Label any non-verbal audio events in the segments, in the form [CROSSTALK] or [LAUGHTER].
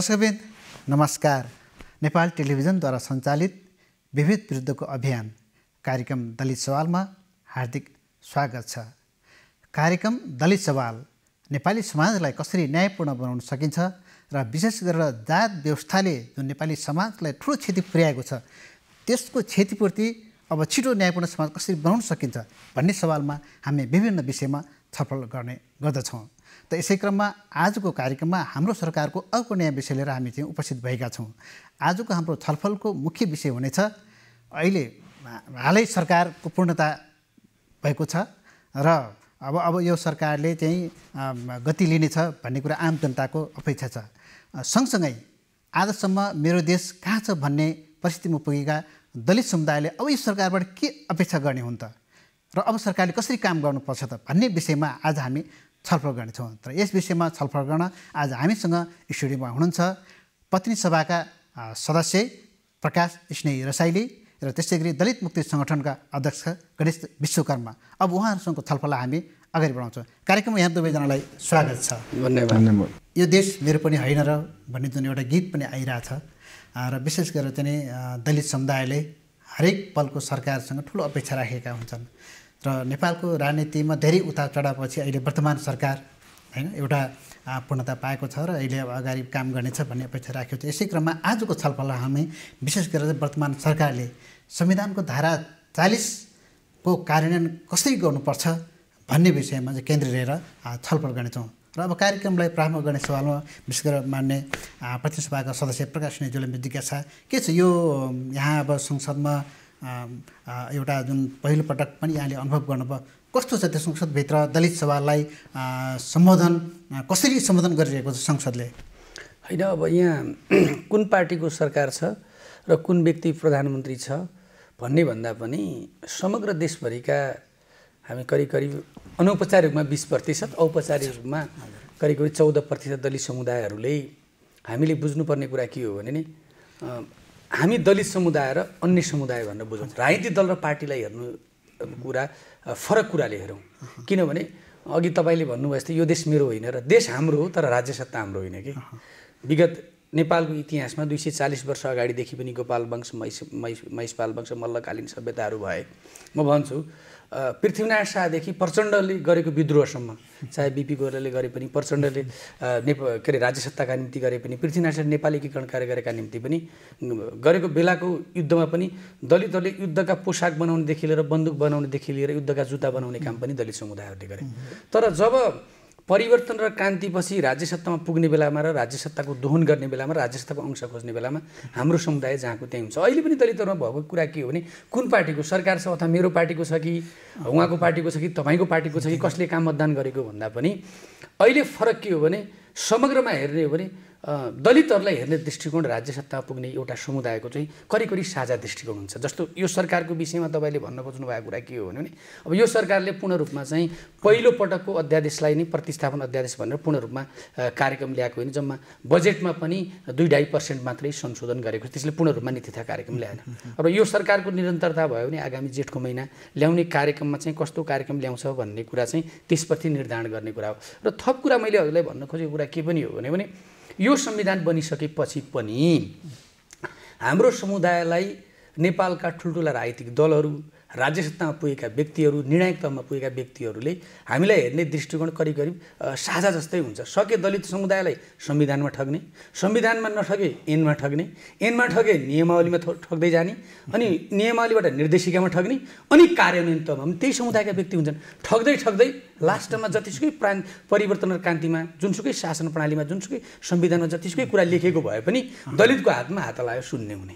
दर्शकबिन नमस्कार नेपाल टेलिभिजनद्वारा सञ्चालित विविध विरुद्धको अभियान कार्यक्रम दलित सवालमा हार्दिक स्वागत छ कार्यक्रम दलित सवाल नेपाली समाजलाई कसरी न्यायपूर्ण बनाउन सकिन्छ र विशेष गरेर जात व्यवस्थाले जुन नेपाली समाजलाई ठुलो क्षति पुर्याएको छ त्यसको क्षतिपूर्ति अब छिटो न्यायपूर्ण समाज कसरी बनाउन सकिन्छ भन्ने सवालमा हामी विभिन्न विषयमा छलफल गर्ने गर्दछौँ त यसै क्रममा आजको कार्यक्रममा हाम्रो सरकारको अर्को नयाँ विषय लिएर हामी चाहिँ उपस्थित भएका छौँ आजको हाम्रो छलफलको मुख्य विषय हुनेछ अहिले हालै सरकारको पूर्णता भएको छ र अब अब यो सरकारले चाहिँ गति लिनेछ भन्ने कुरा आम जनताको अपेक्षा छ सँगसँगै आजसम्म मेरो देश कहाँ छ भन्ने परिस्थितिमा पुगेका दलित समुदायले अब यो सरकारबाट के अपेक्षा गर्ने हुन् त र अब सरकारले कसरी काम गर्नुपर्छ त भन्ने विषयमा आज हामी छलफल गर्नेछौँ तर यस विषयमा छलफल गर्न आज हामीसँग स्टुडियोमा हुनुहुन्छ पत्नी सभाका सदस्य प्रकाश स्नेही रसाइली र त्यसै गरी दलित मुक्ति सङ्गठनका अध्यक्ष गणेश विश्वकर्मा अब उहाँहरूसँगको छलफललाई हामी अगाडि बढाउँछौँ कार्यक्रममा यहाँ दुवैजनालाई स्वागत छ धन्यवाद यो देश मेरो पनि होइन र भन्ने जुन एउटा गीत पनि आइरहेछ र विशेष गरेर चाहिँ दलित समुदायले हरेक पलको सरकारसँग ठुलो अपेक्षा राखेका हुन्छन् र नेपालको राजनीतिमा धेरै उता चढापछि अहिले वर्तमान सरकार होइन एउटा पूर्णता पाएको छ र अहिले अब अगाडि काम गर्नेछ भन्ने अपेक्षा राखेको छ यसै क्रममा आजको छलफललाई हामी विशेष गरेर वर्तमान सरकारले संविधानको धारा चालिसको कार्यान्वयन कसरी गर्नुपर्छ भन्ने विषयमा चाहिँ केन्द्र रहेर छलफल गर्नेछौँ र अब कार्यक्रमलाई प्रारम्भ गर्ने सवालमा विशेष गरेर मान्ने प्रतिसभाका सदस्य प्रकाश नेजुले जिज्ञासा के छ यो यहाँ अब संसदमा एउटा जुन पहिलोपटक पनि यहाँले अनुभव गर्नुभयो कस्तो छ त्यो संसदभित्र दलित सभालाई सम्बोधन कसरी सम्बोधन गरिरहेको छ संसदले होइन अब यहाँ [CLEARS THROAT] कुन पार्टीको सरकार छ र कुन व्यक्ति प्रधानमन्त्री छ भन्ने भन्दा पनि समग्र देशभरिका हामी करिब करिब अनौपचारिक रूपमा बिस प्रतिशत औपचारिक रूपमा करिब करिब चौध प्रतिशत दलित समुदायहरूले हामीले बुझ्नुपर्ने कुरा के हो भने नि हामी दलित समुदाय र अन्य समुदाय भनेर बुझौँ राजनीतिक दल र पार्टीलाई हेर्नु कुरा फरक कुराले हेरौँ किनभने अघि तपाईँले भन्नुभयो जस्तै यो देश मेरो होइन र देश हाम्रो हो तर राज्य सत्ता हाम्रो होइन कि विगत नेपालको इतिहासमा दुई सय चालिस वर्ष अगाडिदेखि पनि गोपाल वंश मैस मैस मैसपाल वंश मल्लकालीन सभ्यताहरू भए म भन्छु पृथ्वीनारायण शाहदेखि प्रचण्डले गरेको विद्रोहसम्म चाहे बिपी गोरेले गरे पनि प्रचण्डले नेप के अरे राज्य सत्ताका निम्ति गरे पनि पृथ्वीनारायण शाह नेपालीकीकरण कार्य गरेका निम्ति पनि गरेको बेलाको युद्धमा पनि दलितहरूले युद्धका पोसाक बनाउनेदेखि लिएर बन्दुक बनाउनेदेखि लिएर युद्धका जुत्ता बनाउने काम पनि दलित समुदायहरूले गरे तर जब परिवर्तन र क्रान्तिपछि राज्य सत्तामा पुग्ने बेलामा र राज्य सत्ताको दोहन गर्ने बेलामा राज्य सत्ताको अंश खोज्ने बेलामा हाम्रो समुदाय जहाँको त्यहीँ हुन्छ अहिले पनि दलितहरूमा भएको कुरा के हो भने कुन पार्टीको सरकार छ अथवा मेरो पार्टीको छ कि उहाँको पार्टीको छ कि तपाईँको पार्टीको छ कि कसले काम मतदान गरेको भन्दा पनि अहिले फरक के हो भने समग्रमा हेर्ने हो भने दलितहरूलाई हेर्ने दृष्टिकोण राज्य सत्तामा पुग्ने एउटा समुदायको चाहिँ करिकरी साझा दृष्टिकोण हुन्छ जस्तो यो सरकारको विषयमा तपाईँले भन्न खोज्नु भएको कुरा के हो भने अब यो सरकारले पूर्ण रूपमा चाहिँ पहिलोपटकको अध्यादेशलाई नै प्रतिस्थापन अध्यादेश भनेर पूर्ण रूपमा कार्यक्रम ल्याएको होइन जम्मा बजेटमा पनि दुई ढाई पर्सेन्ट मात्रै संशोधन गरेको त्यसले पूर्ण रूपमा नीतिथा कार्यक्रम ल्याएन अब यो सरकारको निरन्तरता भयो भने आगामी जेठको महिना ल्याउने कार्यक्रममा चाहिँ कस्तो कार्यक्रम ल्याउँछ भन्ने कुरा चाहिँ त्यसपछि निर्धारण गर्ने कुरा हो र थप कुरा मैले हजुरलाई भन्न खोजेको कुरा के पनि हो भने यो संविधान बनिसकेपछि पनि हाम्रो समुदायलाई नेपालका ठुल्ठुला राजनीतिक दलहरू राज्य सत्तामा पुगेका व्यक्तिहरू निर्णायक तहमा पुगेका व्यक्तिहरूले हामीलाई हेर्ने दृष्टिकोण करिब करिब साझा जस्तै हुन्छ सके दलित समुदायलाई संविधानमा ठग्ने संविधानमा नठगे एनमा ठग्ने ऐनमा ठगे नियमावलीमा ठग्दै जाने अनि नियमावलीबाट निर्देशिकामा ठग्ने अनि कार्यान्वयन तहमा पनि त्यही समुदायका व्यक्ति हुन्छन् ठग्दै ठग्दै लास्टमा जतिसुकै प्रा परिवर्तन र क्रान्तिमा जुनसुकै शासन प्रणालीमा जुनसुकै संविधानमा जतिसुकै कुरा लेखेको भए पनि दलितको हातमा हात लायो सुन्ने हुने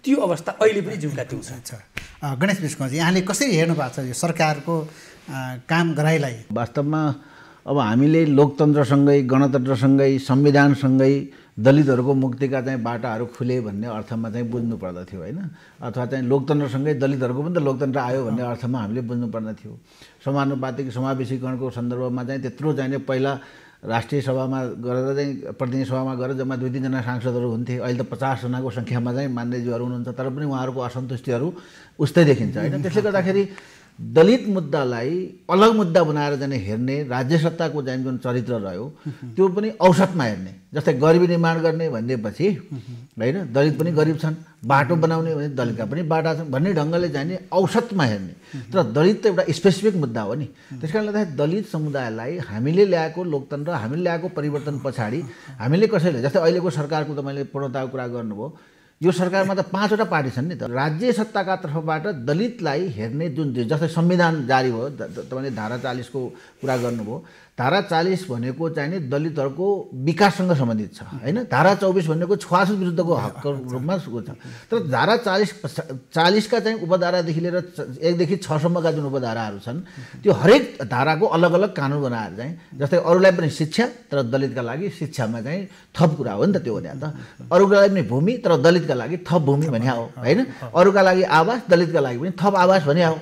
त्यो अवस्था अहिले पनि जिउका त्यो छ गणेश विष्णुजी यहाँले कसरी हेर्नु भएको छ यो सरकारको काम गराइलाई वास्तवमा अब हामीले लोकतन्त्रसँगै गणतन्त्रसँगै संविधानसँगै दलितहरूको मुक्तिका चाहिँ बाटाहरू खुले भन्ने अर्थमा चाहिँ बुझ्नु पर्दथ्यो होइन अथवा चाहिँ लोकतन्त्रसँगै दलितहरूको पनि त लोकतन्त्र आयो भन्ने अर्थमा हामीले बुझ्नुपर्ने थियो समानुपातिक समावेशीकरणको सन्दर्भमा चाहिँ त्यत्रो चाहिने पहिला राष्ट्रिय सभामा गरेर चाहिँ प्रतिनिधि सभामा गरेर जम्मा दुई तिनजना सांसदहरू हुन्थे अहिले त पचासजनाको सङ्ख्यामा चाहिँ मान्यज्यूहरू हुनुहुन्छ तर पनि उहाँहरूको असन्तुष्टिहरू उस्तै देखिन्छ होइन त्यसले गर्दाखेरि दलित मुद्दालाई अलग मुद्दा बनाएर जाने हेर्ने राज्य सत्ताको जाने जुन चरित्र रह्यो त्यो पनि औसतमा हेर्ने जस्तै गरिबी निर्माण गर्ने भनिदिएपछि होइन दलित पनि गरिब छन् बाटो बनाउने भने दलितका पनि बाटा छन् भन्ने ढङ्गले जाने औसतमा हेर्ने तर दलित त एउटा स्पेसिफिक मुद्दा हो नि त्यस कारणले गर्दाखेरि दलित समुदायलाई हामीले ल्याएको लोकतन्त्र हामीले ल्याएको परिवर्तन पछाडि हामीले कसैले जस्तै अहिलेको सरकारको तपाईँले पूर्णताको कुरा गर्नुभयो यो सरकारमा त पाँचवटा पार्टी छन् नि त राज्य सत्ताका तर्फबाट दलितलाई हेर्ने जुन जस्तै संविधान जारी भयो तपाईँले धारा चालिसको कुरा गर्नुभयो धारा चालिस भनेको चाहिँ नि दलितहरूको विकाससँग सम्बन्धित छ होइन धारा चौबिस भनेको छुवाछुत विरुद्धको हकको रूपमा छ तर धारा चालिस चालिसका चाहिँ उपधारादेखि लिएर एकदेखि छसम्मका जुन उपधाराहरू छन् त्यो हरेक धाराको अलग अलग कानुन बनाएर चाहिँ जस्तै अरूलाई पनि शिक्षा तर दलितका लागि शिक्षामा चाहिँ थप कुरा हो नि त त्यो भने त अरूका पनि भूमि तर दलितका लागि थप भूमि भन्या हो होइन अरूका लागि आवास दलितका लागि पनि थप आवास भन्या हो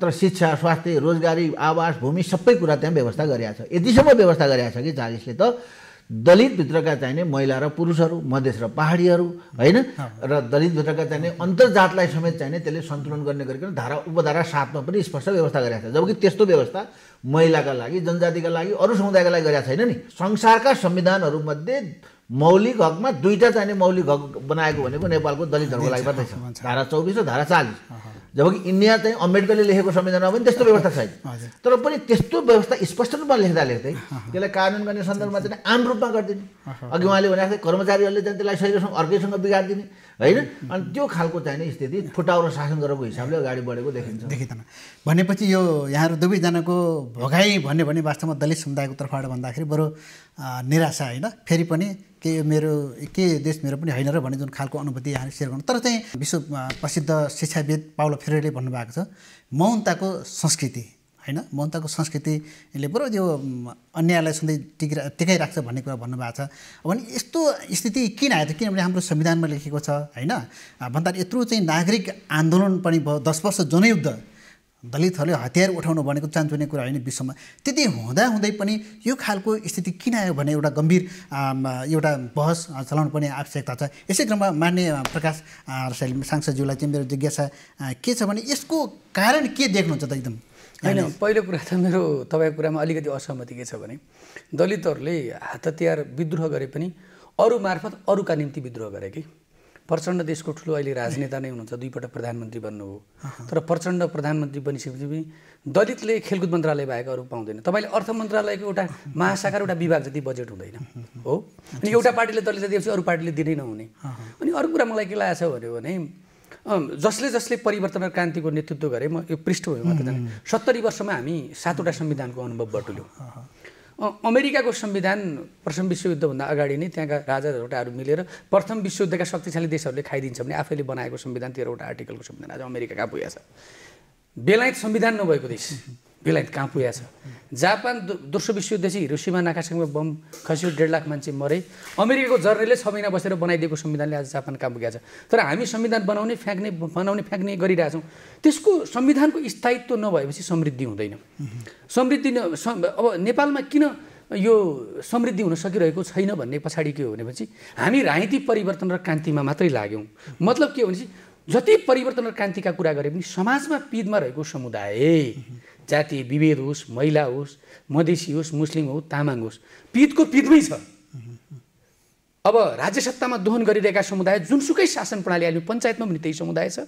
तर शिक्षा स्वास्थ्य रोजगारी आवास भूमि सबै कुरा त्यहाँ व्यवस्था गरिरहेको छ यतिसम्म व्यवस्था गरिरहेको छ कि चालिसले त दलितभित्रका चाहिने महिला र पुरुषहरू मधेस र पहाडीहरू होइन र दलितभित्रका चाहिने अन्तर्जातलाई समेत चाहिने त्यसले सन्तुलन गर्ने गरिकन धारा उपधारा साथमा पनि स्पष्ट व्यवस्था गरेका छ जबकि त्यस्तो व्यवस्था महिलाका लागि जनजातिका लागि अरू समुदायका लागि गरेका छैन नि संसारका संविधानहरूमध्ये मौलिक हकमा दुईवटा चाहिने मौलिक हक बनाएको भनेको नेपालको दलितहरूको लागि मात्रै छ धारा चौबिस र धारा चालिस जबकि इन्डिया चाहिँ अम्बेडकरले लेखेको संविधानमा पनि त्यस्तो व्यवस्था छैन तर पनि त्यस्तो व्यवस्था स्पष्ट रूपमा लेख्दा लेख्दै त्यसलाई कानुन गर्ने सन्दर्भमा चाहिँ आम रूपमा गरिदिने अघि उहाँले भनेको थिएँ कर्मचारीहरूले चाहिँ त्यसलाई सहिलेसम्म अर्कैसँग बिगारिदिने होइन अनि त्यो खालको चाहिने स्थिति फुटाउ र शासन गरेको हिसाबले अगाडि बढेको देखिन्छ देखिँदैन भनेपछि यो यहाँहरू दुवैजनाको भोगाई भन्यो भने वास्तवमा दलित समुदायको तर्फबाट भन्दाखेरि बरु निराशा होइन फेरि पनि के यो मेरो के देश मेरो पनि होइन र भन्ने जुन खालको अनुभूति यहाँले सेयर गर्नु तर चाहिँ विश्व प्रसिद्ध शिक्षाविद पाउलो फेरेले भन्नुभएको छ मौनताको संस्कृति होइन ममताको संस्कृतिले बरु त्यो अन्यायलाई सधैँ टिकिरा टिकाइराख्छ भन्ने कुरा भन्नुभएको छ भने यस्तो स्थिति किन आयो त किनभने हाम्रो संविधानमा लेखेको छ होइन भन्दाखेरि यत्रो चाहिँ नागरिक आन्दोलन पनि भयो दस वर्ष जनयुद्ध दलितहरूले हतियार उठाउनु भनेको चान्चुने कुरा होइन विश्वमा त्यति हुँदाहुँदै पनि यो खालको स्थिति किन आयो भने एउटा गम्भीर एउटा बहस चलाउनु पर्ने आवश्यकता छ यसै क्रममा मान्य प्रकाश सांसदज्यूलाई चाहिँ मेरो जिज्ञासा के छ भने यसको कारण के देख्नुहुन्छ त एकदम होइन पहिलो कुरा त मेरो तपाईँको कुरामा अलिकति असहमति के छ भने दलितहरूले हात हतियार विद्रोह गरे पनि अरू मार्फत अरूका निम्ति विद्रोह गरे कि प्रचण्ड देशको ठुलो अहिले राजनेता नै हुनुहुन्छ दुईपल्ट प्रधानमन्त्री बन्नु हो तर प्रचण्ड प्रधानमन्त्री बनिसकेपछि पनि दलितले खेलकुद मन्त्रालय बाहेक अरू पाउँदैन तपाईँले अर्थ मन्त्रालयको एउटा महाशाखा एउटा विभाग जति बजेट हुँदैन हो अनि एउटा पार्टीले दलित दिएपछि अरू पार्टीले दिनै नहुने अनि अर्को कुरा मलाई के लागेको छ भन्यो भने जसले जसले परिवर्तन र क्रान्तिको नेतृत्व गरे म यो पृष्ठ भयो जाने सत्तरी वर्षमा हामी सातवटा संविधानको अनुभव बटुल्यौँ अमेरिकाको संविधान प्रथम विश्वयुद्धभन्दा अगाडि नै त्यहाँका राजा राजाहरूटाहरू मिलेर प्रथम विश्वयुद्धका शक्तिशाली देशहरूले खाइदिन्छ भने आफैले बनाएको संविधान तेह्रवटा आर्टिकलको संविधान आज अमेरिकाका पुगेको छ बेलायत संविधान नभएको देश बेलायत कहाँ पुगेको छ जापान दोस्रो विश्वयुद्धदेखि हिरोसीमा नाकासँग बम खस्यो डेढ लाख मान्छे मरे अमेरिकाको जर्नीले छ महिना बसेर बनाइदिएको संविधानले आज जापान कहाँ पुगेको छ तर हामी संविधान बनाउने फ्याँक्ने बनाउने फ्याँक्ने गरिरहेछौँ त्यसको संविधानको स्थायित्व नभएपछि समृद्धि हुँदैन समृद्धि अब नेपालमा किन यो समृद्धि हुन सकिरहेको छैन भन्ने पछाडि के हो भनेपछि हामी राजनीतिक परिवर्तन र क्रान्तिमा मात्रै लाग्यौँ मतलब के हो भनेपछि जति परिवर्तन र क्रान्तिका कुरा गरे पनि समाजमा पिँधमा रहेको समुदाय जाति विभेद होस् महिला होस् मधेसी होस् मुस्लिम होस् तामाङ होस् पितको पितमै छ अब राज्य सत्तामा दोहन गरिरहेका समुदाय जुनसुकै शासन प्रणाली अहिले पञ्चायतमा पनि त्यही समुदाय छ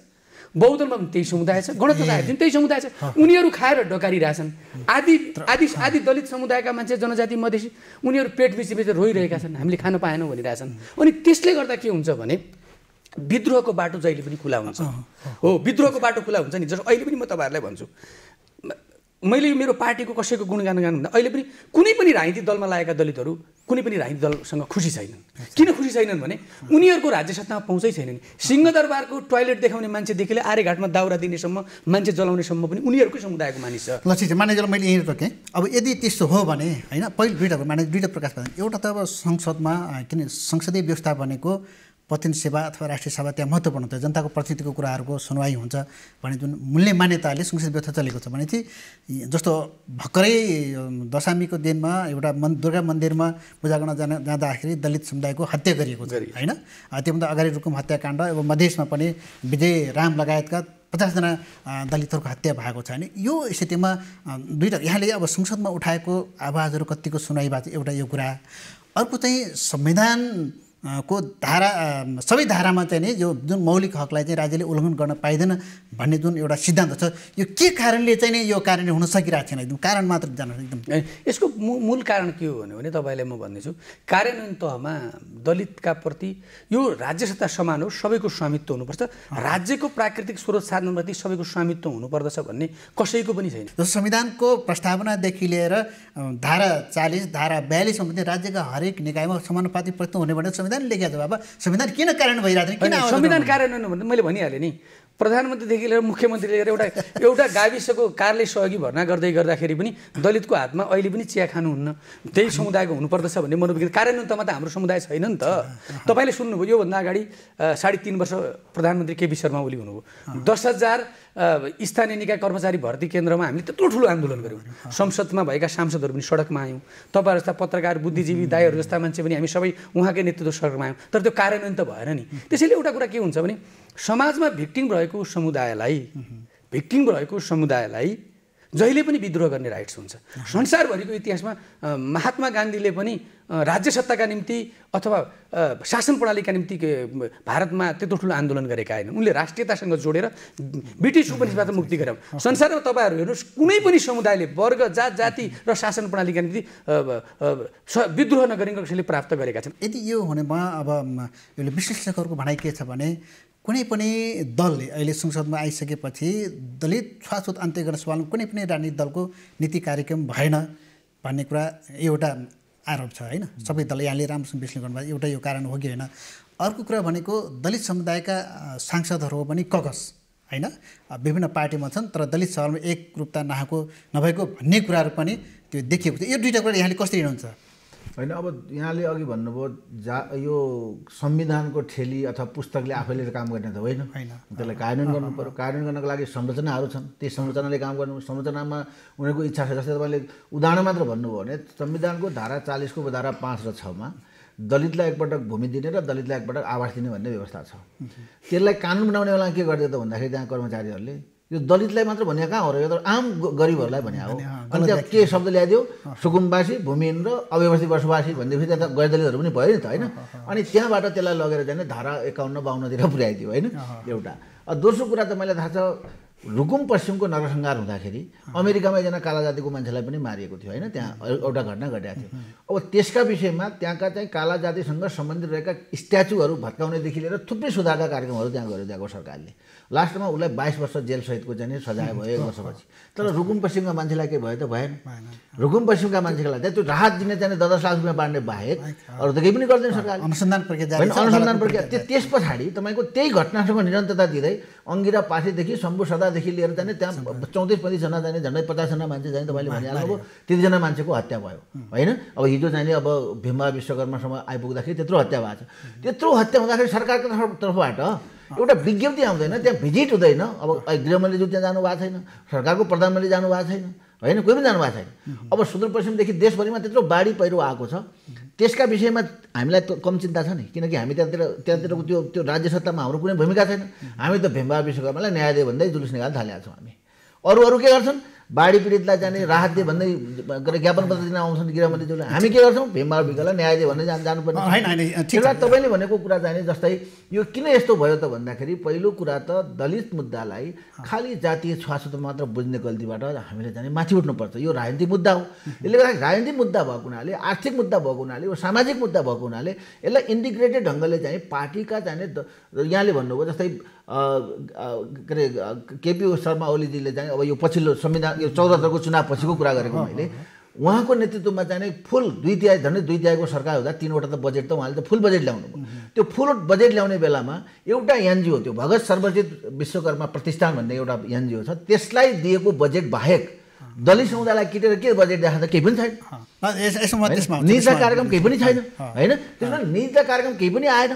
बौद्धमा पनि त्यही समुदाय छ गणतन्त्र पनि त्यही समुदाय छ उनीहरू खाएर डकारिरहेछन् आदि आदि आदि दलित समुदायका मान्छे जनजाति मधेसी उनीहरू पेट बिच बिच रोइरहेका छन् हामीले खान पाएनौँ भनिरहेछन् अनि त्यसले गर्दा के हुन्छ भने विद्रोहको बाटो जहिले पनि खुला हुन्छ हो विद्रोहको बाटो खुला हुन्छ नि जस्तो अहिले पनि म तपाईँहरूलाई भन्छु मैले यो मेरो पार्टीको कसैको गुणगान गानुभन्दा अहिले पनि कुनै पनि राजनीतिक दलमा लागेका दलितहरू कुनै पनि राजनीतिक दलसँग खुसी छैनन् किन खुसी छैनन् भने उनीहरूको राज्य सत्तामा पहुँचै छैनन् सिंहदरबारको टोयलेट देखाउने मान्छेदेखि लिएर आर्यघाटमा दाउरा दिनेसम्म मान्छे जलाउनेसम्म पनि उनीहरूकै समुदायको मानिस छ ल ठिक छ मैले यहीँ रोकेँ अब यदि त्यस्तो हो भने होइन पहिलो दुईवटा माने दुईवटा प्रकाश एउटा त अब संसदमा किन संसदीय व्यवस्था भनेको पतिन सेवा अथवा राष्ट्रिय सभा त्यहाँ महत्त्वपूर्ण हुन्छ जनताको प्रतिनिधिको कुराहरूको सुनवाई हुन्छ भने जुन मूल्य मान्यताले संसद व्यवस्था चलेको छ भनेपछि जस्तो भर्खरै दशमीको दिनमा एउटा मन दुर्गा मन्दिरमा पूजा गर्न जान जाँदाखेरि दलित समुदायको हत्या गरिएको छ होइन त्योभन्दा अगाडि रुकुम हत्याकाण्ड अब मधेसमा पनि विजय राम लगायतका पचासजना दलितहरूको हत्या भएको छ होइन यो स्थितिमा दुईवटा यहाँले अब संसदमा उठाएको आवाजहरू कतिको सुनाइ भएको छ एउटा यो कुरा अर्को चाहिँ संविधान को धारा सबै धारामा चाहिँ नि यो जुन मौलिक हकलाई चाहिँ राज्यले उल्लङ्घन गर्न पाइँदैन भन्ने जुन एउटा सिद्धान्त छ यो के कारणले चाहिँ नि यो कारणले हुन सकिरहेको थिएन एकदम कारण मात्र जान एकदम यसको मूल कारण के हो भन्यो भने तपाईँलाई म भन्दैछु कार्यान्वयन तहमा दलितका प्रति यो राज्य सत्ता समान हो सबैको स्वामित्व हुनुपर्छ राज्यको प्राकृतिक स्रोत साधनप्रति सबैको स्वामित्व हुनुपर्दछ भन्ने कसैको पनि छैन जस्तो संविधानको प्रस्तावनादेखि लिएर धारा चालिस धारा बयालिसमा पनि राज्यका हरेक निकायमा समानुपातिक प्रति हुने भने संविधान लेखेको छ बाबा संविधान किन कारण भइरहेको थियो किन संविधान कार्यान्वयन भने मैले भनिहालेँ नि प्रधानमन्त्रीदेखि लिएर मुख्यमन्त्री लिएर एउटा एउटा गाविसको कारले सहयोगी भर्ना गर्दै गर्दाखेरि पनि दलितको हातमा अहिले पनि चिया खानुहुन्न त्यही समुदायको हुनुपर्दछ भन्ने मनोविज्ञान कार्यान्वयनमा त हाम्रो समुदाय छैन नि त तपाईँले सुन्नुभयो योभन्दा अगाडि साढे तिन वर्ष प्रधानमन्त्री केपी शर्मा ओली हुनुभयो दस हजार स्थानीय निकाय कर्मचारी भर्ती केन्द्रमा हामीले त्यत्रो ठुलो आन्दोलन गऱ्यौँ संसदमा भएका सांसदहरू पनि सडकमा आयौँ तपाईँहरू जस्ता पत्रकार बुद्धिजीवी दाईहरू जस्ता मान्छे पनि हामी सबै उहाँकै नेतृत्व सडकमा आयौँ तर त्यो कार्यान्वयन त भएन नि त्यसैले एउटा कुरा के हुन्छ भने समाजमा भिक्टिङ रहेको समुदायलाई भिक्टिङ रहेको समुदायलाई जहिले पनि विद्रोह गर्ने राइट्स हुन्छ संसारभरिको इतिहासमा महात्मा गान्धीले पनि राज्य सत्ताका निम्ति अथवा शासन प्रणालीका निम्ति भारतमा त्यत्रो ठुलो आन्दोलन गरेका होइन उनले राष्ट्रियतासँग जोडेर ब्रिटिस उपनिवेशबाट मुक्ति गरे संसारमा तपाईँहरू हेर्नुहोस् कुनै पनि समुदायले वर्ग जात जाति र शासन प्रणालीका निम्ति विद्रोह नगरिकन कसैले प्राप्त गरेका छन् यदि यो हुनेमा अब यसले विश्लेषकहरूको भनाइ के छ भने कुनै पनि दलले अहिले संसदमा आइसकेपछि दलित छुवाछुत अन्त्य गर्न सवालमा कुनै पनि राजनीतिक दलको नीति कार्यक्रम भएन भन्ने कुरा एउटा आरोप छ होइन सबै दल यहाँले राम्रोसँग विश्लेषण गर्नुभयो एउटा यो कारण हो कि होइन अर्को कुरा भनेको दलित समुदायका सांसदहरू हो भने कगस होइन विभिन्न पार्टीमा छन् तर दलित सवालमा एकरूपता नआएको नभएको भन्ने कुराहरू पनि त्यो देखिएको छ यो दुइटा कुरा यहाँले कसरी हेर्नुहुन्छ होइन अब यहाँले अघि भन्नुभयो जा यो संविधानको ठेली अथवा पुस्तकले आफैले काम गर्ने त होइन होइन त्यसलाई कार्यान्वयन गर्नु पऱ्यो कार्यान्वयन गर्नको लागि संरचनाहरू छन् त्यही संरचनाले काम गर्नु संरचनामा उनीहरूको इच्छा छ जस्तै तपाईँले उदाहरण मात्र भन्नुभयो भने संविधानको धारा चालिसको धारा पाँच र छमा दलितलाई एकपटक भूमि दिने र दलितलाई एकपटक आवास दिने भन्ने व्यवस्था छ त्यसलाई कानुन बनाउने बेलामा के गरिदियो त भन्दाखेरि त्यहाँ कर्मचारीहरूले यो दलितलाई मात्र भने कहाँ हो र यो त आम गरिबहरूलाई भने हो अनि त्यहाँ के शब्द ल्याइदियो सुकुम्बासी भूमिहीन र अव्यवस्थित बसोबासी भनेदेखि त्यहाँ त गैर दलितहरू पनि भयो नि त होइन अनि त्यहाँबाट त्यसलाई लगेर जाने धारा एकाउन्न बाहन्नतिर पुर्याइदियो होइन एउटा दोस्रो कुरा त मैले थाहा छ रुकुम पश्चिमको नरसंहार हुँदाखेरि अमेरिकामा एकजना कालाजातिको मान्छेलाई पनि मारिएको थियो होइन त्यहाँ एउटा घटना घटेको थियो अब त्यसका विषयमा त्यहाँका चाहिँ काला जातिसँग सम्बन्धित रहेका स्ट्याचुहरू भत्काउनेदेखि लिएर थुप्रै सुधारका कार्यक्रमहरू त्यहाँ गरेर त्यहाँको सरकारले लास्टमा उसलाई बाइस वर्ष जेलसहितको चाहिँ सजाय भयो एक वर्षपछि तर रुकुम पश्चिमका मान्छेलाई के भयो त भएन रुकुम पश्चिमका मान्छेलाई त्यहाँ त्यो राहत दिने चाहिँ दस लाख रुपियाँ बाँड्ने बाहेक अरू त केही पनि गर्दैन सरकारले अनुसन्धान प्रक्रिया अनुसन्धान प्रक्रिया त्यस पछाडि तपाईँको त्यही घटनासँग निरन्तरता दिँदै अङ्गिरा पासीदेखि शम्भु सदा छोरादेखि लिएर जाने त्यहाँ चौतिस पैँतिसजना जाने झन्डै पचासजना मान्छे जाने तपाईँले भनिहाल्नु अब त्यतिजना मान्छेको हत्या भयो होइन अब हिजो जाने अब भीमा विश्वकर्मासम्म आइपुग्दाखेरि त्यत्रो हत्या भएको छ त्यत्रो हत्या हुँदाखेरि सरकारको तर्फ तर्फबाट एउटा विज्ञप्ति आउँदैन त्यहाँ भिजिट हुँदैन अब गृहमन्त्रीज्यू त्यहाँ जानु भएको छैन सरकारको प्रधानमन्त्री जानु भएको छैन होइन कोही पनि जानुभएको छैन अब सुदूरपश्चिमदेखि देशभरिमा त्यत्रो बाढी पहिरो आएको छ त्यसका विषयमा हामीलाई कम चिन्ता छ नि किनकि हामी त्यहाँतिर त्यहाँतिरको त्यो त्यो राज्य सत्तामा हाम्रो कुनै भूमिका छैन हामी त भेम्बा विश्वकर्मालाई न्याय दियो भन्दै जुलुस निकाल्न थालेका हामी अरू अरू के गर्छन् बाढी पीडितलाई जाने राहत दिए भन्दै ज्ञापन पत्र दिन आउँछन् गृहमन्त्रीज्यूले हामी के गर्छौँ भीमबार विकलाई न्याय दिए भन्दै जान जानुपर्ने एउटा तपाईँले भनेको कुरा जाने जस्तै यो किन यस्तो भयो त भन्दाखेरि पहिलो कुरा त दलित मुद्दालाई खालि जातीय छुवाछुत मात्र बुझ्ने गल्तीबाट हामीले जाने माथि उठ्नुपर्छ यो राजनीतिक मुद्दा हो यसले गर्दाखेरि राजनीतिक मुद्दा भएको हुनाले आर्थिक मुद्दा भएको हुनाले यो सामाजिक मुद्दा भएको हुनाले यसलाई इन्टिग्रेटेड ढङ्गले चाहिँ पार्टीका जाने यहाँले भन्नुभयो जस्तै के अरे केपी शर्मा ओलीजीले चाहिँ अब यो पछिल्लो संविधान यो चौधको चुनावपछिको कुरा गरेको मैले उहाँको नेतृत्वमा चाहिँ फुल दुई तिहाई झन्डै दुई तिहाईको सरकार हुँदा तिनवटा त बजेट त उहाँले त फुल बजेट ल्याउनु भयो त्यो फुल बजेट ल्याउने बेलामा एउटा एनजिओ त्यो भगत सर्वजित विश्वकर्मा प्रतिष्ठान भन्ने एउटा एनजिओ छ त्यसलाई दिएको बजेट बाहेक दलित समुदायलाई किटेर के बजेट देखाएको केही पनि छैन निजा कार्यक्रम केही पनि छैन होइन त्यसमा निजा कार्यक्रम केही पनि आएन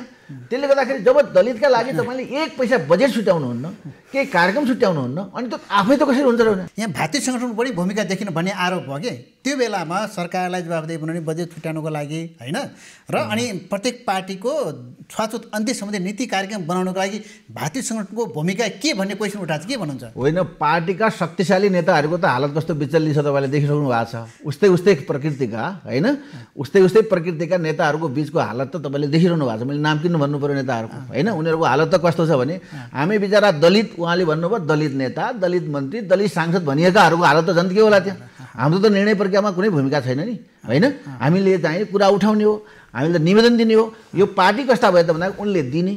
त्यसले गर्दाखेरि जब दलितका लागि तपाईँले एक पैसा बजेट छुट्याउनुहुन्न केही कार्यक्रम छुट्याउनुहुन्न अनि त आफै त कसरी हुन्छ र यहाँ भारतीय सङ्गठन बढी भूमिका देखिन भन्ने आरोप भयो कि त्यो बेलामा सरकारलाई जवाबदेही बनाउने बजेट छुट्याउनुको लागि होइन र अनि प्रत्येक पार्टीको छुवाछुत अन्त्य सम्बन्धी नीति कार्यक्रम बनाउनुको लागि भारतीय सङ्गठनको भूमिका के भन्ने क्वेसन उठाएको के भन्नुहुन्छ होइन पार्टीका शक्तिशाली नेताहरूको त हालत कस्तो विचल्ली छ तपाईँले देखिसक्नु भएको छ उस्तै उस्तै प्रकृतिका होइन उस्तै उस्तै प्रकृतिका नेताहरूको बिचको हालत त तपाईँले देखिरहनु भएको छ मैले नाम किन किन भन्नु पऱ्यो नेताहरूको होइन उनीहरूको हालत त कस्तो छ भने हामी बिचरा दलित उहाँले भन्नुभयो दलित नेता दलित मन्त्री दलित सांसद भनिएकाहरूको हालत त झन् के होला त्यहाँ हाम्रो त निर्णय प्रक्रियामा कुनै भूमिका छैन नि होइन हामीले चाहिँ कुरा उठाउने हो हामीले निवेदन दिने हो यो पार्टी कस्ता भयो त भन्दा उनले दिने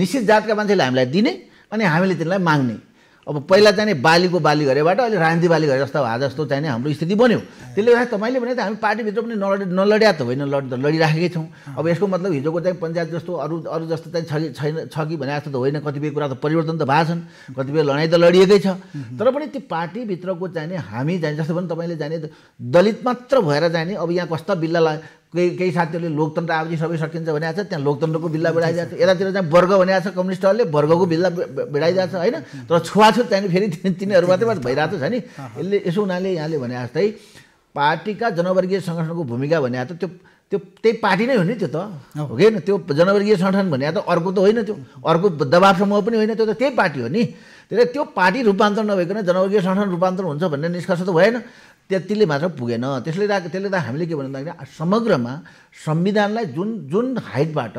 निश्चित जातका मान्छेले हामीलाई दिने अनि हामीले तिनलाई माग्ने अब पहिला चाहिँ बालीको बाली घरेबाट अहिले राजनीति बाली घर जस्तो भए जस्तो चाहिँ हाम्रो स्थिति बन्यो त्यसले गर्दा तपाईँले भने त हामी पार्टीभित्र पनि नलडे नलड्या त होइन लड लडिराखेकै छौँ अब यसको मतलब हिजोको चाहिँ पञ्चायत जस्तो अरू अरू जस्तो चाहिँ छ छैन छ कि भने जस्तो त होइन कतिपय कुरा त परिवर्तन त भएको छन् कतिपय लडाइँ त लडिएकै छ तर पनि त्यो पार्टीभित्रको चाहिँ हामी जाने जस्तो पनि तपाईँले जाने दलित मात्र भएर जाने अब यहाँ कस्ता बिल्ला केही केही साथीहरूले लोकतन्त्र आवधि सबै सकिन्छ भनिरहेको छ त्यहाँ लोकतन्त्रको बिल्ला बेडाइरहेको छ यतातिर चाहिँ वर्ग भनिरहेको छ कम्युनिस्टहरूले वर्गको बिल्ला बेडाइरहेको छ होइन तर छुवाछुत चाहिँ फेरि तिनीहरू मात्रै भइरहेको छ नि यसले यसो हुनाले यहाँले भने जस्तै पार्टीका जनवर्गीय सङ्गठनको भूमिका भने त त्यो त्यो त्यही पार्टी नै हो नि त्यो त हो कि त्यो जनवर्गीय सङ्गठन भने त अर्को त होइन त्यो अर्को दबाब समूह पनि होइन त्यो त त्यही पार्टी हो नि त्यसले त्यो पार्टी रूपान्तरण नभइकन जनवर्गीय सङ्गठन रूपान्तरण हुन्छ भन्ने निष्कर्ष त भएन त्यतिले मात्र पुगेन त्यसले त्यसले त हामीले के भन्नु भन्दाखेरि समग्रमा संविधानलाई जुन जुन हाइटबाट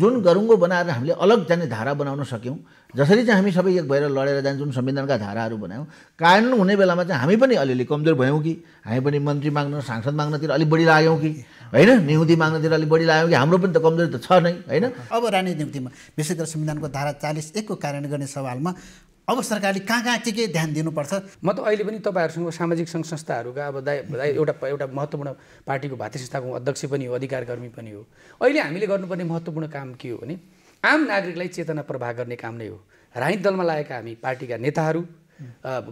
जुन गरुङ्गो बनाएर हामीले अलग जाने धारा बनाउन सक्यौँ जसरी चाहिँ हामी सबै एक भएर लडेर जाने जुन संविधानका धाराहरू बनायौँ कानुन हुने बेलामा चाहिँ हामी पनि अलिअलि कमजोर भयौँ कि हामी पनि मन्त्री माग्न सांसद माग्नतिर अलिक बढी लाग्यौँ कि होइन नियुक्ति माग्नतिर अलिक बढी लाग्यौँ कि हाम्रो पनि त कमजोरी त छ नै होइन अब रानी नियुक्तिमा विशेष गरेर संविधानको धारा चालिस एकको कार्यान्वयन गर्ने सवालमा अब सरकारले कहाँ कहाँ के के ध्यान दिनुपर्छ म त अहिले पनि तपाईँहरूसँग सामाजिक सङ्घ संस्थाहरूका अब दाय दाय एउटा एउटा महत्त्वपूर्ण पार्टीको भातृ संस्थाको अध्यक्ष पनि हो अधिकार कर्मी पनि हो अहिले हामीले गर्नुपर्ने महत्त्वपूर्ण काम के हो भने आम नागरिकलाई चेतना प्रभाव गर्ने काम नै हो राजनीति दलमा लागेका हामी पार्टीका नेताहरू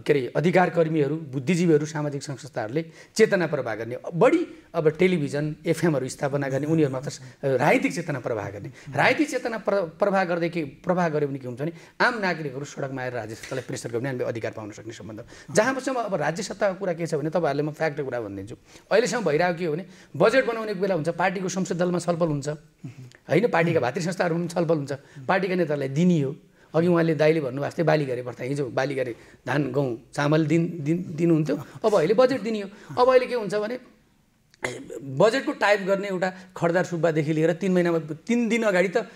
के अरे अधिकार कर्मीहरू बुद्धिजीवीहरू सामाजिक संस्थाहरूले चेतना प्रवाह गर्ने बढी अब टेलिभिजन एफएमहरू स्थापना गर्ने उनीहरूमा त राजनीतिक चेतना प्रवाह गर्ने राजनीतिक चेतना प्र प्रवाह गर्दै के प्रवाह गऱ्यो भने के हुन्छ भने आम नागरिकहरू सडकमा आएर राज्य सत्तालाई प्रेसर गर्ने हामीले अधिकार पाउन सक्ने सम्बन्ध जहाँसम्म अब राज्य सत्ताको कुरा के छ भने तपाईँहरूले म फ्याक्टको कुरा भनिदिन्छु अहिलेसम्म भइरहेको के हो भने बजेट बनाउने बेला हुन्छ पार्टीको संसद दलमा छलफल हुन्छ होइन पार्टीका भातृ संस्थाहरू पनि छलफल हुन्छ पार्टीका नेताहरूलाई दिने हो अघि उहाँले दाइले भन्नुभएको थियो बाली गरे प्रथा हिजो बाली गरे धान गहुँ चामल दिन दिन दिनुहुन्थ्यो अब अहिले बजेट दिने हो अब अहिले के हुन्छ भने बजेटको टाइप गर्ने एउटा खडदार सुब्बादेखि लिएर तिन महिनामा तिन दिन अगाडि त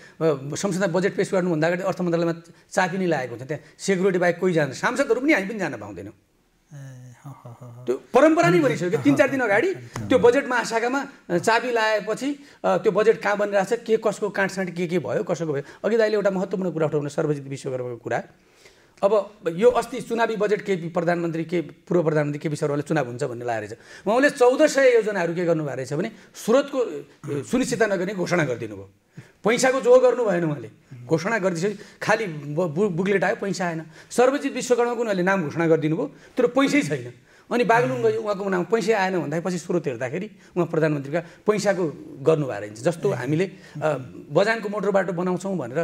संसदमा बजेट पेस गर्नुभन्दा अगाडि अर्थ मन्त्रालयमा चापी नै लागेको हुन्छ त्यहाँ सेक्युरिटी बाहेक कोही जान्छ सांसदहरू पनि हामी पनि जान पाउँदैनौँ त्यो परम्परा नै भनिसक्यो तिन चार दिन अगाडि त्यो बजेट महाशाखामा चाबी लगाएपछि त्यो बजेट कहाँ बनिरहेछ के कसको काँडसाँड के के भयो कसको भयो अघि दाइले एउटा महत्त्वपूर्ण कुरा उठाउनु सर्वजित विश्वकर्माको कुरा अब यो अस्ति चुनावी बजेट के प्रधानमन्त्री के पूर्व प्रधानमन्त्री केपी शर्माले चुनाव हुन्छ भन्ने लागेको रहेछ उहाँले चौध सय योजनाहरू के गर्नुभएको रहेछ भने स्रोतको सुनिश्चितता नगर्ने घोषणा गरिदिनु भयो पैसाको जो गर्नु भएन उहाँले घोषणा गरिदिएपछि खालि बुकलेट आयो पैसा आएन सर्वजित विश्वकर्माको उनीहरूले नाम घोषणा गरिदिनु भयो तर पैसै छैन अनि बागलुङ गयो उहाँको नाम पैसा आएन भन्दाखेरि पछि स्रोत हेर्दाखेरि उहाँ प्रधानमन्त्रीका पैसाको गर्नुभएर रहेछ जस्तो हामीले बजानको मोटर बाटो बनाउँछौँ भनेर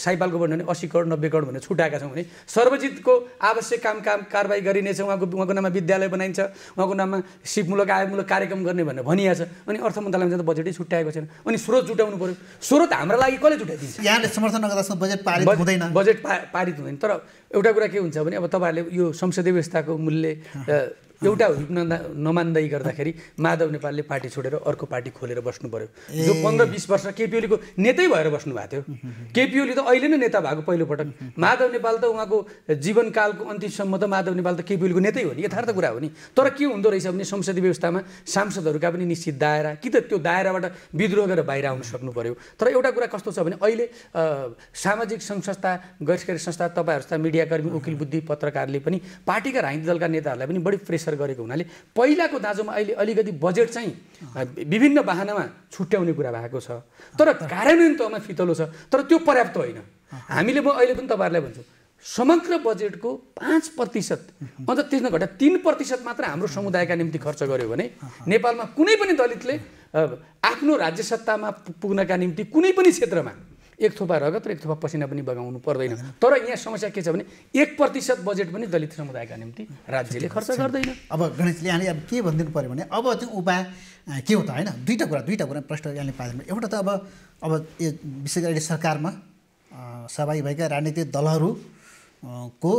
साइपालको भन्यो भने असी करोड नब्बे करोड भनेर छुट्याएका छौँ भने सर्वजितको आवश्यक काम काम कारवाही गरिनेछ उहाँको उहाँको नाममा विद्यालय बनाइन्छ उहाँको नाममा सिपमूलक आयमूलक कार्यक्रम गर्ने भनेर छ अनि अर्थ मन्त्रालयमा त बजेटै छुट्याएको छैन अनि स्रोत जुटाउनु पऱ्यो स्रोत हाम्रो लागि कसले जुटाइदिन्छ यहाँले समर्थन बजेट पारित हुँदैन बजेट पारित हुँदैन तर एउटा कुरा के हुन्छ भने अब तपाईँहरूले यो संसदीय व्यवस्थाको मूल्य एउटा हिँड्न नमान्दै गर्दाखेरि माधव नेपालले पार्टी छोडेर अर्को पार्टी खोलेर बस्नु पऱ्यो जो पन्ध्र बिस वर्ष केपिओलीको नेतै भएर बस्नु भएको थियो केपिओली त अहिले नै नेता भएको पहिलोपटक माधव नेपाल त उहाँको जीवनकालको अन्तिमसम्म त माधव नेपाल त केपिओलीको नेतै हो नि यथार्थ कुरा हो नि तर के हुँदो रहेछ भने संसदीय व्यवस्थामा सांसदहरूका पनि निश्चित दायरा कि त त्यो दायराबाट विद्रोह गरेर बाहिर आउन सक्नु पऱ्यो तर एउटा कुरा कस्तो छ भने अहिले सामाजिक सङ्घ संस्था गैर सरकारी संस्था तपाईँहरू जस्ता मिडियाकर्मी वकिल बुद्धि पत्रकारले पनि पार्टीका राजनीति दलका नेताहरूलाई पनि बढी प्रेसर गरेको हुनाले पहिलाको दाँजोमा अहिले अलिकति बजेट चाहिँ विभिन्न वाहनामा छुट्याउने कुरा भएको छ तर कार्यान्वयन तहमा फितलो छ तर त्यो पर्याप्त होइन हामीले म अहिले पनि तपाईँहरूलाई भन्छु समग्र बजेटको पाँच प्रतिशत अन्त त्यसमा घटा तिन प्रतिशत मात्र हाम्रो समुदायका निम्ति खर्च गर्यो भने नेपालमा कुनै पनि दलितले आफ्नो राज्य सत्तामा पुग्नका निम्ति कुनै पनि क्षेत्रमा एक थोपा रगत र एक थोपा पसिना पनि बगाउनु पर्दैन तर यहाँ समस्या के छ भने एक प्रतिशत बजेट पनि दलित समुदायका निम्ति राज्यले खर्च गर्दैन अब गणेशले यहाँले अब के भनिदिनु पऱ्यो भने अब त्यो उपाय के हो त होइन दुईवटा कुरा दुईवटा कुरा प्रश्न यहाँले पाएन एउटा त अब अब यो विशेष गरी सरकारमा सहभागी भएका राजनीतिक दलहरू को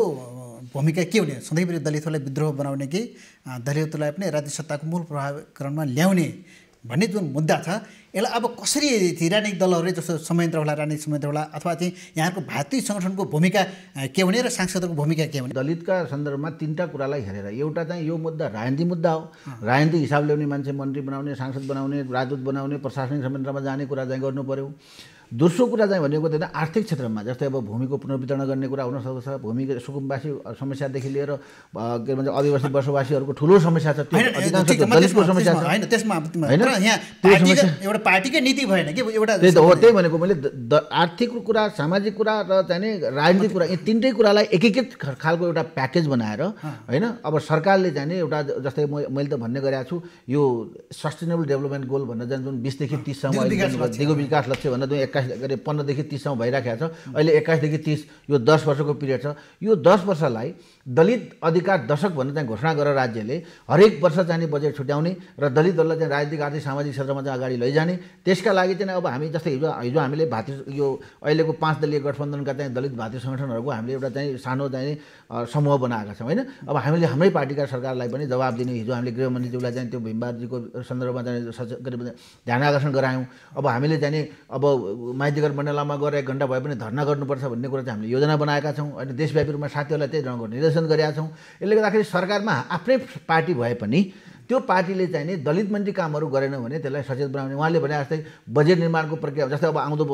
भूमिका के हुने सधैँभरि दलितहरूलाई विद्रोह बनाउने कि दलितहरूलाई पनि राज्य सत्ताको मूल प्रभावकरणमा ल्याउने भन्ने जुन मुद्दा छ यसलाई अब कसरी राजनीतिक दलहरूले जस्तो संयन्त्रवाला राजनीतिक संयन्त्र होला अथवा चाहिँ यहाँको भारतीय सङ्गठनको भूमिका के हुने र सांसदको भूमिका के हुने दलितका सन्दर्भमा तिनवटा कुरालाई हेरेर एउटा चाहिँ यो मुद्दा राजनीतिक मुद्दा हो राजनीतिक हिसाबले ल्याउने मान्छे मन्त्री बनाउने सांसद बनाउने राजदूत बनाउने प्रशासनिक संयन्त्रमा जाने कुरा चाहिँ गर्नु पऱ्यो दोस्रो कुरा चाहिँ भनेको त्यहाँ आर्थिक क्षेत्रमा जस्तै अब भूमिको पुनर्वितरण गर्ने कुरा हुनसक्छ भूमि सुकुम्बासी समस्यादेखि लिएर के भन्छ आदिवासी वर्षवासीहरूको ठुलो समस्या छ त्यो दलितको समस्या छ होइन त्यसमा एउटा पार्टीकै नीति भएन कि एउटा त्यही त हो त्यही भनेको मैले आर्थिक कुरा सामाजिक कुरा र चाहिँ राजनीतिक कुरा यी तिनटै कुरालाई एकीकृत खालको एउटा प्याकेज बनाएर होइन अब सरकारले चाहिँ एउटा जस्तै मैले त भन्ने गरेको छु यो सस्टेनेबल डेभलपमेन्ट गोल भनेर जुन बिसदेखि तिससम्म दिगो विकास लक्ष्य भनेर एक्काइस एक्काइस के अरे पन्ध्रदेखि तिससम्म भइराखेको छ अहिले एक्काइसदेखि तिस यो दस वर्षको पिरियड छ यो दस वर्षलाई दलित अधिकार दशक भनेर चाहिँ घोषणा गरेर राज्यले हरेक वर्ष चाहिँ बजेट छुट्याउने र दलितहरूलाई चाहिँ राजनीतिक आर्थिक सामाजिक क्षेत्रमा चाहिँ अगाडि लैजाने त्यसका लागि चाहिँ अब हामी जस्तै हिजो हिजो हामीले भातृ यो अहिलेको पाँच दलीय गठबन्धनका चाहिँ दलित भातृ सङ्गठनहरूको हामीले एउटा चाहिँ सानो चाहिँ समूह बनाएका छौँ होइन अब हामीले हाम्रै पार्टीका सरकारलाई पनि जवाब दिने हिजो हामीले गृहमन्त्रीज्यूलाई चाहिँ त्यो भीमबारजीको सन्दर्भमा चाहिँ ध्यान आकर्षण गरायौँ अब हामीले चाहिँ अब माइतीगर मण्डलामा गएर एक घन्टा भए पनि धर्ना गर्नुपर्छ भन्ने कुरा चाहिँ हामीले योजना बनाएका छौँ होइन देशव्यापी रूपमा साथीहरूलाई त्यही जग्गा निर्देश विश्लेषण गरेका छौँ यसले गर्दाखेरि सरकारमा आफ्नै पार्टी भए पनि त्यो पार्टीले चाहिँ नि दलित मन्त्री कामहरू गरेन भने त्यसलाई सचेत बनाउने उहाँले भने जस्तै बजेट निर्माणको प्रक्रिया जस्तै अब आउँदो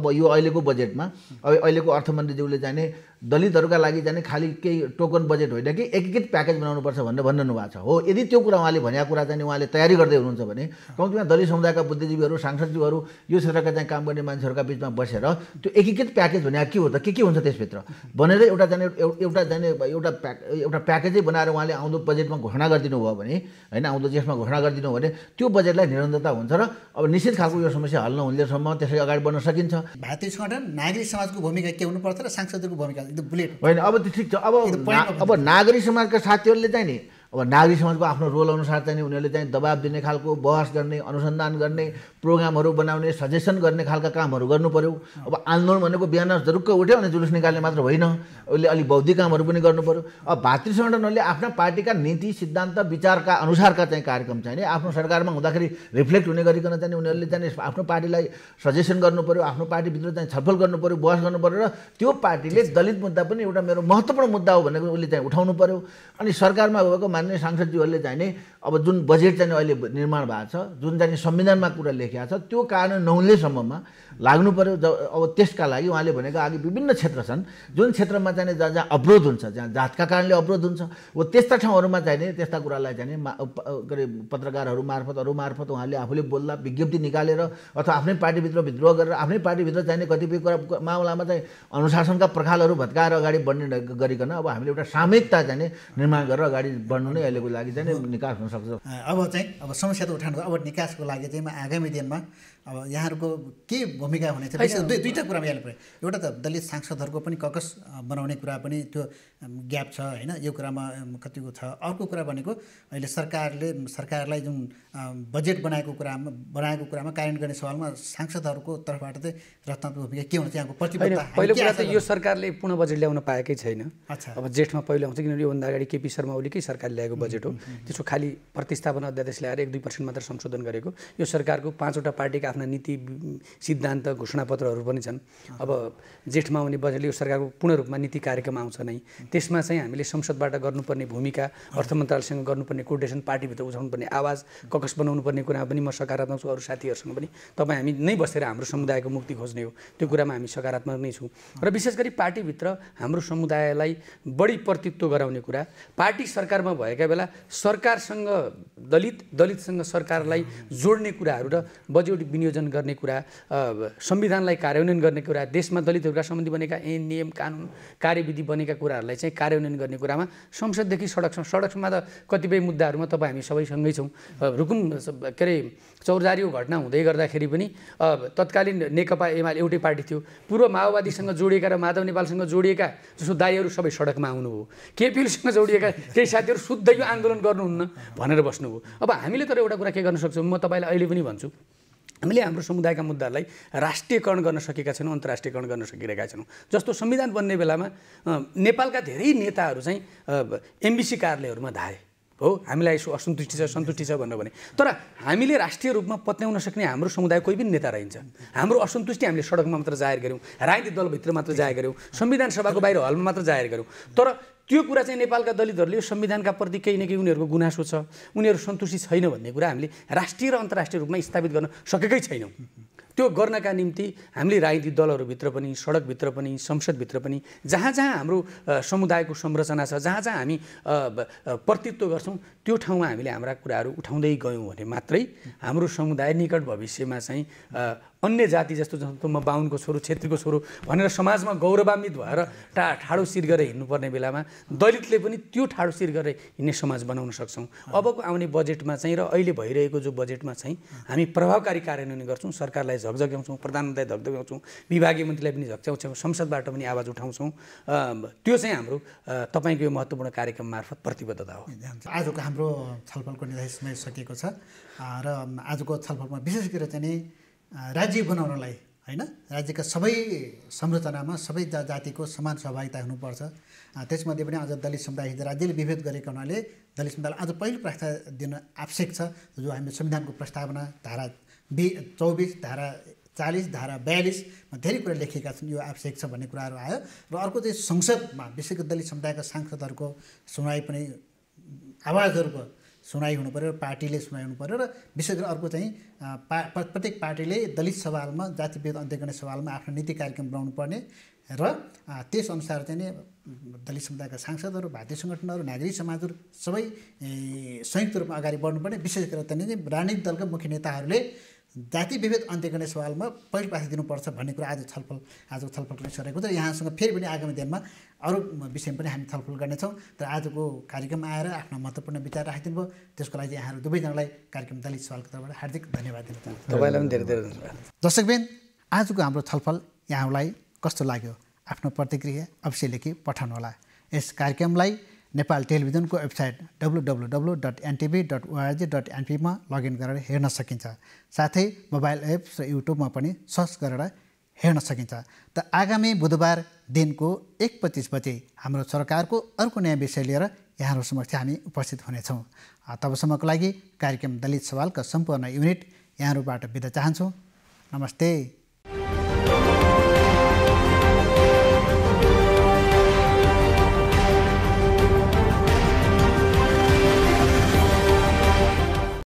अब यो अहिलेको बजेटमा अब अहिलेको अर्थमन्त्रीज्यूले नि दलितहरूका लागि जाने खालि केही टोकन बजेट होइन कि एकीकृत प्याकेज बनाउनुपर्छ भनेर भनिरहनु भएको छ हो यदि त्यो कुरा उहाँले भनेको कुरा चाहिँ उहाँले तयारी गर्दै हुनुहुन्छ भने कम्तीमा दलित समुदायका बुद्धिजीवीहरू सांसदज्यूहरू यो क्षेत्रका चाहिँ काम गर्ने मान्छेहरूका बिचमा बसेर त्यो एकीकृत प्याकेज भनेको के हो त के के हुन्छ त्यसभित्र भनेर एउटा जाने एउटा जाने एउटा प्याक एउटा प्याकेजै बनाएर उहाँले आउँदो बजेटमा घोषणा गरिदिनु भयो भने होइन आउँदो जेठमा घोषणा गरिदिनु भने त्यो बजेटलाई निरन्तरता हुन्छ र अब निश्चित खालको यो समस्या हल नहुन्जेलसम्म त्यसरी अगाडि बढ्न सकिन्छ भारतीय सङ्गठन नागरिक समाजको भूमिका के हुनुपर्छ र सांसदहरूको भूमिका एकदम बुलेट होइन अब त्यो ठिक छ अब अब नागरिक समाजका साथीहरूले चाहिँ नि अब नागरिक समाजको आफ्नो रोल अनुसार चाहिँ उनीहरूले चाहिँ दबाब दिने खालको बहस गर्ने अनुसन्धान गर्ने प्रोग्रामहरू बनाउने सजेसन गर्ने खालका कामहरू गर्नु पऱ्यो अब आन्दोलन भनेको बिहान झरुक्क उठ्यो भने जुलुस निकाल्ने मात्र होइन उसले अलिक बौद्धिक कामहरू पनि गर्नु पऱ्यो अब भातृ सङ्गठनहरूले आफ्ना पार्टीका नीति सिद्धान्त विचारका अनुसारका चाहिँ कार्यक्रम नि आफ्नो सरकारमा हुँदाखेरि रिफ्लेक्ट हुने गरिकन चाहिँ उनीहरूले चाहिँ आफ्नो पार्टीलाई सजेसन गर्नु पऱ्यो आफ्नो पार्टीभित्र चाहिँ छलफल गर्नु पऱ्यो बहस गर्नु पऱ्यो र त्यो पार्टीले दलित मुद्दा पनि एउटा मेरो महत्त्वपूर्ण मुद्दा हो भनेको उसले चाहिँ उठाउनु पऱ्यो अनि सरकारमा भएको गर्ने सांसदज्यूहरूले चाहिँ नि अब जुन बजेट चाहिँ अहिले निर्माण भएको छ जुन चाहिँ संविधानमा कुरा लेखिएको छ त्यो कारण नहुनेसम्ममा लाग्नु पऱ्यो जब अब त्यसका लागि उहाँले भनेको अघि विभिन्न क्षेत्र छन् जुन क्षेत्रमा चाहिँ जहाँ जहाँ अवरोध हुन्छ जहाँ जातका कारणले अवरोध हुन्छ हो त्यस्ता ठाउँहरूमा चाहिने त्यस्ता कुरालाई चाहिँ के अरे पत्रकारहरू मार्फत अरू मार्फत उहाँले आफूले बोल्दा विज्ञप्ति निकालेर अथवा आफ्नै पार्टीभित्र विद्रोह गरेर आफ्नै पार्टीभित्र चाहिने कतिपय कुरा मामलामा चाहिँ अनुशासनका पर्खालहरू भत्काएर अगाडि बढ्ने गरिकन अब हामीले एउटा सामूहिकता चाहिँ निर्माण गरेर अगाडि बढ्नु नै अहिलेको लागि चाहिँ निकास हुनसक्छ अब चाहिँ अब समस्या त उठाउनु अब निकासको लागि चाहिँ आगामी दिनमा अब यहाँहरूको के भूमिका हुने हुनेछ दुई दुईवटा कुरामा यहाँले एउटा त दलित सांसदहरूको पनि ककस बनाउने कुरा पनि त्यो ग्याप छ होइन यो कुरामा कतिको छ अर्को कुरा भनेको अहिले सरकारले सरकारलाई जुन बजेट बनाएको कुरामा बनाएको कुरामा कार्यान्वयन गर्ने सवालमा सांसदहरूको तर्फबाट चाहिँ रत्नात्मक भूमिका के हुन्छ यहाँको प्रतिबद्धता पहिलो कुरा त यो सरकारले पूर्ण बजेट ल्याउन पाएकै छैन अब जेठमा पहिलो आउँछ किनभने योभन्दा अगाडि केपी शर्मा ओलीकै सरकारले ल्याएको बजेट हो त्यसको खालि प्रतिस्थापन अध्यादेश ल्याएर एक दुई पर्सेन्ट मात्र संशोधन गरेको यो सरकारको पाँचवटा पार्टीका आफ्ना नीति सिद्धान्त घोषणापत्रहरू पनि छन् अब जेठमा आउने बजेटले यो सरकारको पूर्ण रूपमा नीति कार्यक्रम आउँछ नै त्यसमा चाहिँ हामीले संसदबाट गर्नुपर्ने भूमिका अर्थ मन्त्रालयसँग गर्नुपर्ने कोर्डिनेसन पार्टीभित्र उठाउनुपर्ने आवाज ककस बनाउनुपर्ने कुरामा पनि म सकारात्मक छु अरू साथीहरूसँग पनि तपाईँ हामी नै बसेर हाम्रो समुदायको मुक्ति खोज्ने हो त्यो कुरामा हामी सकारात्मक नै छौँ र विशेष गरी पार्टीभित्र हाम्रो समुदायलाई बढी प्रतित्व गराउने कुरा पार्टी सरकारमा भएका बेला सरकारसँग दलित दलितसँग सरकारलाई जोड्ने कुराहरू र बजेट विनियोजन गर्ने कुरा संविधानलाई कार्यान्वयन गर्ने कुरा देशमा दलितहरूका सम्बन्धी बनेका ऐन नियम कानुन कार्यविधि बनेका कुराहरूलाई चाहिँ कार्यान्वयन गर्ने कुरामा संसददेखि सडकसम्म सडकमा त कतिपय मुद्दाहरूमा तपाईँ हामी सबैसँगै छौँ रुकुम के अरे चौरजारीको घटना हुँदै गर्दाखेरि पनि तत्कालीन नेकपा एमाले एउटै पार्टी थियो पूर्व माओवादीसँग जोडिएका र माधव नेपालसँग जोडिएका जस्तो दाईहरू सबै सडकमा आउनुभयो केपिएलसँग जोडिएका केही साथीहरू शुद्ध यो आन्दोलन गर्नुहुन्न भनेर बस्नुभयो हो अब हामीले तर एउटा कुरा के गर्न सक्छौँ म तपाईँलाई अहिले पनि भन्छु हामीले हाम्रो समुदायका मुद्दाहरूलाई राष्ट्रियकरण गर्न सकेका छैनौँ अन्तर्राष्ट्रियकरण गर्न सकिरहेका छैनौँ जस्तो संविधान बन्ने बेलामा नेपालका धेरै नेताहरू चाहिँ एमबिसी कार्यालयहरूमा धाए हो हामीलाई यसो असन्तुष्टि छ सन्तुष्टि छ भनेर भने तर हामीले राष्ट्रिय रूपमा पत्याउन सक्ने हाम्रो समुदाय कोही पनि नेता रहन्छ हाम्रो असन्तुष्टि हामीले सडकमा मात्र जाहेर गऱ्यौँ राजनीतिक दलभित्र मात्र जाहेर गऱ्यौँ संविधान सभाको बाहिर हलमा मात्र जाहेर गऱ्यौँ तर त्यो कुरा चाहिँ नेपालका दलितहरूले यो संविधानका प्रति केही न केही उनीहरूको गुनासो छ उनीहरू सन्तुष्टि छैन भन्ने कुरा हामीले राष्ट्रिय र अन्तर्राष्ट्रिय रूपमा स्थापित गर्न सकेकै छैनौँ त्यो गर्नका निम्ति हामीले राजनीतिक दलहरूभित्र पनि सडकभित्र पनि संसदभित्र पनि जहाँ जहाँ हाम्रो समुदायको संरचना छ जहाँ जहाँ हामी प्रतित्व गर्छौँ त्यो ठाउँमा हामीले हाम्रा कुराहरू उठाउँदै गयौँ भने मात्रै हाम्रो समुदाय निकट भविष्यमा चाहिँ अन्य जाति जस्तो जस्तो म बाहुनको छोरो छेत्रीको छोरो भनेर समाजमा गौरवान्वित भएर टा ठाडो शिर गरेर हिँड्नुपर्ने बेलामा दलितले पनि त्यो ठाडो शिर गरेर हिँड्ने समाज बनाउन सक्छौँ अबको आउने बजेटमा चाहिँ र अहिले भइरहेको जो बजेटमा चाहिँ हामी प्रभावकारी कार्यान्वयन गर्छौँ सरकारलाई झकझग्याउँछौँ प्रधानमन्त्रीलाई झकझग्याउँछौँ विभागीय मन्त्रीलाई पनि झक्च्याउँछौँ संसदबाट पनि आवाज उठाउँछौँ त्यो चाहिँ हाम्रो तपाईँको यो महत्त्वपूर्ण कार्यक्रम मार्फत प्रतिबद्धता हो आजको हाम्रो छलफलको निर्देशमै सकिएको छ र आजको छलफलमा विशेष गरेर चाहिँ राज्य बनाउनलाई होइन राज्यका सबै संरचनामा सबै जा जातिको समान सहभागिता हुनुपर्छ त्यसमध्ये पनि आज दलित समुदाय हिजो राज्यले विभेद गरेको हुनाले दलित समुदायलाई आज पहिलो प्राथमिकता दिन आवश्यक छ जो हामीले संविधानको प्रस्तावना धारा बि चौबिस धारा चालिस धारा बयालिसमा धेरै कुरा लेखिएका छन् यो आवश्यक छ भन्ने कुराहरू आयो र अर्को चाहिँ संसदमा विशेष गरी दलित समुदायका सांसदहरूको सुनवाई पनि आवाजहरूको सुनाइ हुनु पऱ्यो पार्टीले सुनाइ हुनु पऱ्यो र विशेष गरी अर्को चाहिँ पा प्रत्येक पार्टीले दलित सवालमा जातिभेद अन्त्य गर्ने सवालमा आफ्नो नीति कार्यक्रम बनाउनु पर्ने र त्यसअनुसार चाहिँ नि दलित समुदायका सांसदहरू भारतीय सङ्गठनहरू नागरिक समाजहरू सबै संयुक्त रूपमा अगाडि बढ्नुपर्ने विशेष गरेर त्यहाँनिर राजनीतिक दलका मुख्य नेताहरूले जाति विभेद अन्त्य गर्ने सवालमा पहिलो दिनुपर्छ भन्ने कुरा आज छलफल आजको छलफल पनि सरेको छ यहाँसँग फेरि पनि आगामी दिनमा अरू विषयमा पनि हामी छलफल गर्नेछौँ तर आजको कार्यक्रम आएर आफ्नो महत्त्वपूर्ण विचार राखिदिनु भयो त्यसको लागि यहाँहरू दुवैजनालाई कार्यक्रम दलित सवालको तर्फबाट हार्दिक धन्यवाद दिन चाहन्छु तपाईँलाई पनि धेरै धेरै धन्यवाद दर्शकबेन आजको हाम्रो छलफल यहाँहरूलाई कस्तो लाग्यो आफ्नो प्रतिक्रिया अवश्य लेखी पठाउनुहोला यस कार्यक्रमलाई नेपाल टेलिभिजनको website W W W dot NTV dot ORG dot एनपीमा लगइन गरेर हेर्न सकिन्छ साथै मोबाइल एप्स र युट्युबमा पनि सर्च गरेर हेर्न सकिन्छ त आगामी बुधबार दिनको एक पच्चिस बजे हाम्रो सरकारको अर्को नयाँ विषय लिएर यहाँहरू समक्ष हामी उपस्थित हुनेछौँ तबसम्मको लागि कार्यक्रम दलित सवालका सम्पूर्ण युनिट यहाँहरूबाट बिदा चाहन्छौँ नमस्ते